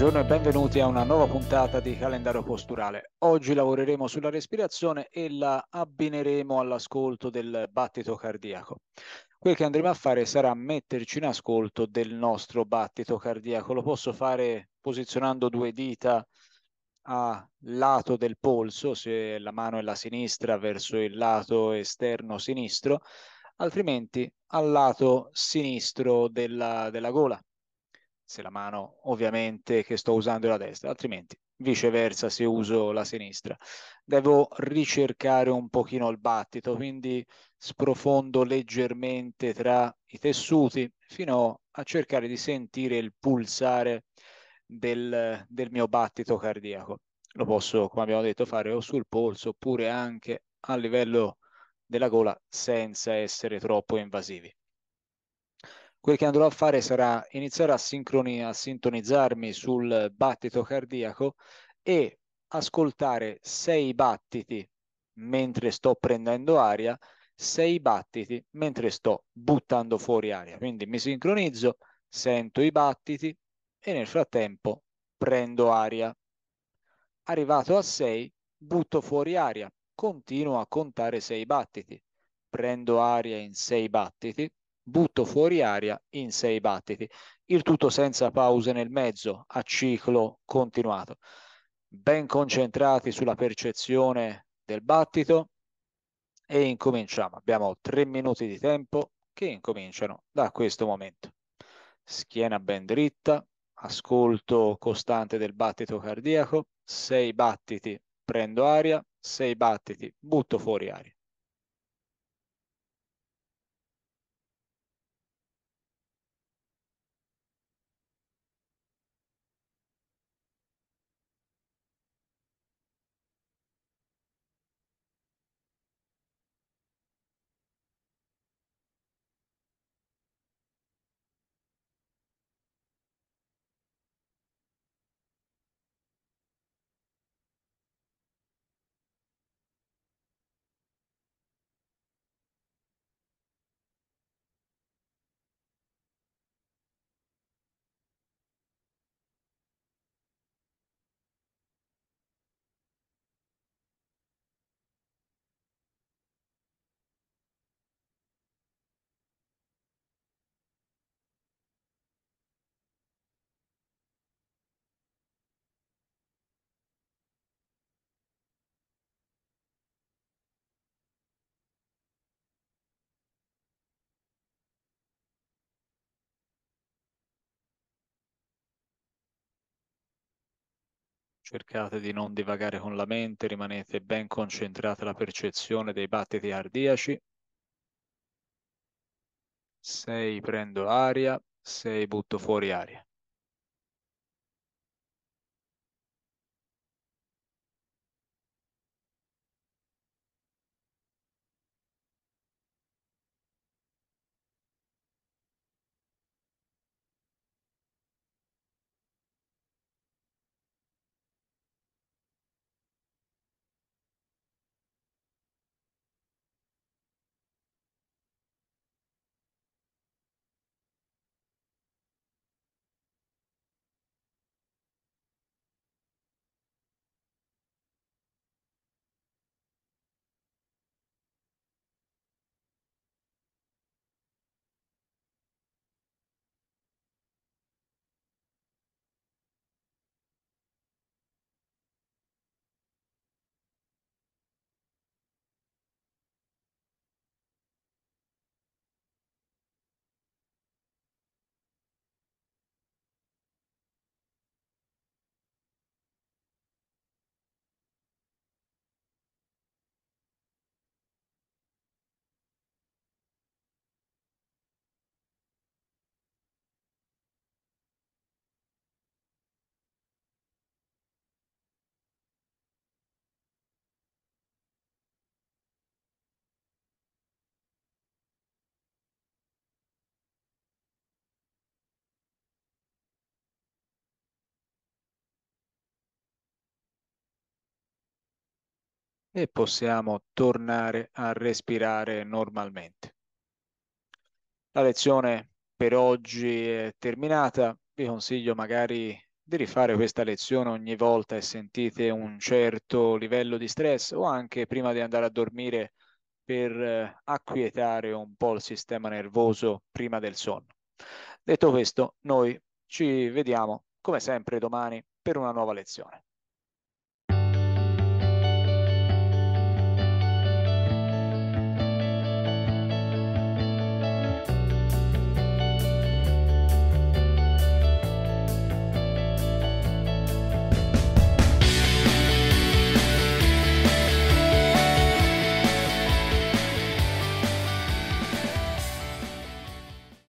Buongiorno e benvenuti a una nuova puntata di calendario posturale. Oggi lavoreremo sulla respirazione e la abbineremo all'ascolto del battito cardiaco. Quel che andremo a fare sarà metterci in ascolto del nostro battito cardiaco. Lo posso fare posizionando due dita a lato del polso, se la mano è la sinistra verso il lato esterno sinistro, altrimenti al lato sinistro della, della gola se la mano ovviamente che sto usando è la destra, altrimenti viceversa se uso la sinistra. Devo ricercare un pochino il battito, quindi sprofondo leggermente tra i tessuti fino a cercare di sentire il pulsare del, del mio battito cardiaco. Lo posso, come abbiamo detto, fare o sul polso oppure anche a livello della gola senza essere troppo invasivi. Quel che andrò a fare sarà iniziare a, sincroni- a sintonizzarmi sul battito cardiaco e ascoltare sei battiti mentre sto prendendo aria, sei battiti mentre sto buttando fuori aria. Quindi mi sincronizzo, sento i battiti e nel frattempo prendo aria. Arrivato a 6, butto fuori aria, continuo a contare 6 battiti, prendo aria in 6 battiti, butto fuori aria in sei battiti, il tutto senza pause nel mezzo, a ciclo continuato. Ben concentrati sulla percezione del battito e incominciamo. Abbiamo tre minuti di tempo che incominciano da questo momento. Schiena ben dritta, ascolto costante del battito cardiaco, sei battiti prendo aria, sei battiti butto fuori aria. Cercate di non divagare con la mente, rimanete ben concentrati alla percezione dei battiti cardiaci. 6 prendo aria, 6 butto fuori aria. e possiamo tornare a respirare normalmente. La lezione per oggi è terminata, vi consiglio magari di rifare questa lezione ogni volta e sentite un certo livello di stress o anche prima di andare a dormire per eh, acquietare un po' il sistema nervoso prima del sonno. Detto questo, noi ci vediamo come sempre domani per una nuova lezione.